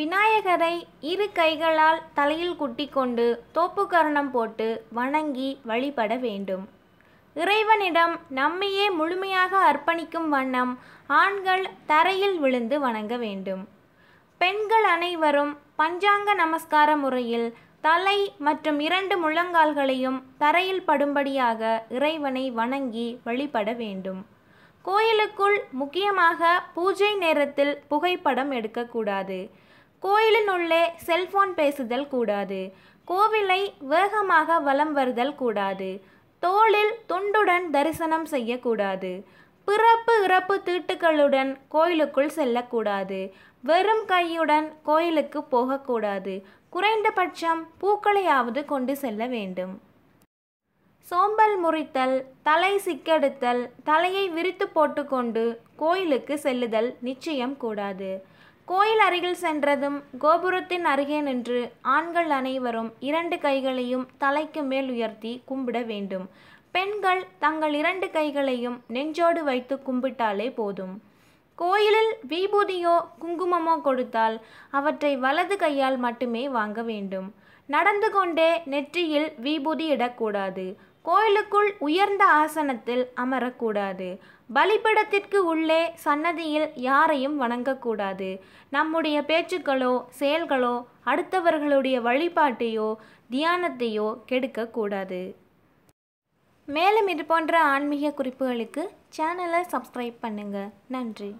விநாயகரை இரு கைகளால் தலையில் குட்டிக்கொண்டு தோப்புக்கரணம் போட்டு வணங்கி வழிபட வேண்டும் இறைவனிடம் நம்மையே முழுமையாக அர்ப்பணிக்கும் வண்ணம் ஆண்கள் தரையில் விழுந்து வணங்க வேண்டும் பெண்கள் அனைவரும் பஞ்சாங்க நமஸ்கார முறையில் தலை மற்றும் இரண்டு முழங்கால்களையும் தரையில் படும்படியாக இறைவனை வணங்கி வழிபட வேண்டும் கோயிலுக்குள் முக்கியமாக பூஜை நேரத்தில் புகைப்படம் எடுக்கக்கூடாது கோயிலின் உள்ளே செல்போன் பேசுதல் கூடாது கோவிலை வேகமாக வலம் வருதல் கூடாது தோளில் துண்டுடன் தரிசனம் செய்யக்கூடாது பிறப்பு இறப்பு தீட்டுகளுடன் கோயிலுக்குள் செல்லக்கூடாது வெறும் கையுடன் கோயிலுக்கு போகக்கூடாது குறைந்தபட்சம் பூக்களையாவது கொண்டு செல்ல வேண்டும் சோம்பல் முறித்தல் தலை சிக்கெடுத்தல் தலையை விரித்து போட்டுக்கொண்டு கோயிலுக்கு செல்லுதல் நிச்சயம் கூடாது கோயில் அருகில் சென்றதும் கோபுரத்தின் அருகே நின்று ஆண்கள் அனைவரும் இரண்டு கைகளையும் தலைக்கு மேல் உயர்த்தி கும்பிட வேண்டும் பெண்கள் தங்கள் இரண்டு கைகளையும் நெஞ்சோடு வைத்து கும்பிட்டாலே போதும் கோயிலில் வீபூதியோ குங்குமமோ கொடுத்தால் அவற்றை வலது கையால் மட்டுமே வாங்க வேண்டும் நடந்து கொண்டே நெற்றியில் வீபூதி இடக்கூடாது கோயிலுக்குள் உயர்ந்த ஆசனத்தில் அமரக்கூடாது பலிபடத்திற்கு உள்ளே சன்னதியில் யாரையும் வணங்கக்கூடாது நம்முடைய பேச்சுக்களோ செயல்களோ அடுத்தவர்களுடைய வழிபாட்டையோ தியானத்தையோ கெடுக்கக்கூடாது மேலும் இது போன்ற ஆன்மீக குறிப்புகளுக்கு சேனலை சப்ஸ்கிரைப் பண்ணுங்கள் நன்றி